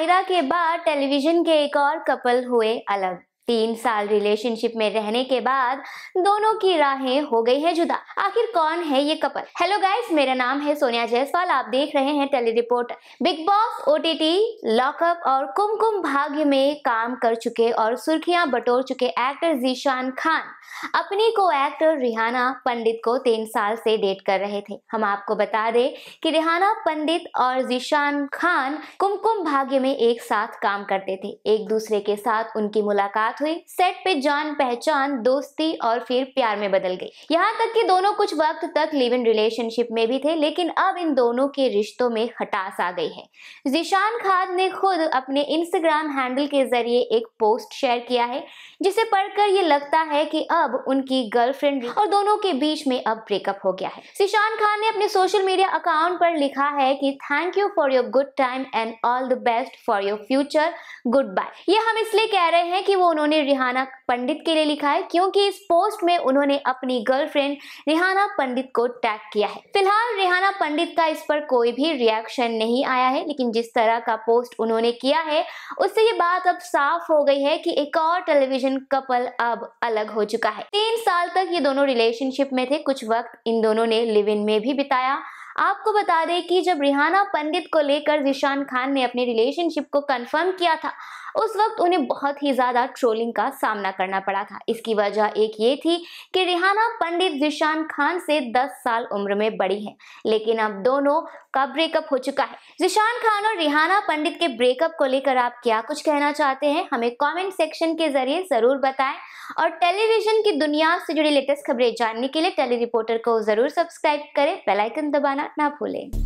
माहिरा के बाद टेलीविजन के एक और कपल हुए अलग तीन साल रिलेशनशिप में रहने के बाद दोनों की राहें हो गई है जुदा आखिर कौन है ये कपल हेलो गाइस मेरा नाम है सोनिया जायसवाल आप देख रहे हैं Telly Reporter Bigg Boss OTT Lock Upp और कुमकुम भाग्य में काम कर चुके और सुर्खियां बटोर चुके एक्टर जीशान खान अपनी को एक्टर रिहाना पंडित को तीन साल से डेट कर रहे थे हम आपको बता दें कि रिहाना पंडित और जीशान खान कुमकुम भाग्य में एक साथ काम करते थे एक दूसरे के साथ उनकी मुलाकात हुई सेट पे जान पहचान दोस्ती और फिर प्यार में बदल गई यहाँ तक कि दोनों कुछ वक्त तक लिव इन रिलेशनशिप में भी थे लेकिन अब इन दोनों के रिश्तों में खटास आ गई है जिशान खान ने खुद अपने इंस्टाग्राम हैंडल के जरिए एक पोस्ट शेयर किया है जिसे पढ़कर ये लगता है कि अब उनकी गर्लफ्रेंड और दोनों के बीच में अब ब्रेकअप हो गया है जिशान खान ने अपने सोशल मीडिया अकाउंट पर लिखा है कि thank you for your good time and all the best for your future goodbye ये हम इसलिए कह रहे हैं कि वो उन्होंने रिहाना पंडित के लिए लिखा है क्योंकि इस पोस्ट में उन्होंने अपनी गर्लफ्रेंड रिहाना पंडित को टैग किया है फिलहाल रिहाना पंडित का इस पर कोई भी रिएक्शन नहीं आया है लेकिन जिस तरह का पोस्ट उन्होंने किया है उससे ये बात अब साफ हो गई है कि एक और टेलीविजन कपल अब अलग हो चुका है तीन साल तक ये दोनों रिलेशनशिप में थे कुछ वक्त इन दोनों ने लिव इन में भी बिताया आपको बता दें कि जब रिहाना पंडित को लेकर जिशान खान ने अपने रिलेशनशिप को कंफर्म किया था उस वक्त उन्हें बहुत ही ज्यादा ट्रोलिंग का सामना करना पड़ा था इसकी वजह एक ये थी कि रिहाना पंडित जिशान खान से 10 साल उम्र में बड़ी है लेकिन अब दोनों का ब्रेकअप हो चुका है जिशान खान और रिहाना पंडित के ब्रेकअप को लेकर आप क्या कुछ कहना चाहते हैं हमें कॉमेंट सेक्शन के जरिए जरूर बताए और टेलीविजन की दुनिया से जुड़ी लेटेस्ट खबरें जानने के लिए टेली रिपोर्टर को जरूर सब्सक्राइब करें बेलाइकन दबाना ना भूलें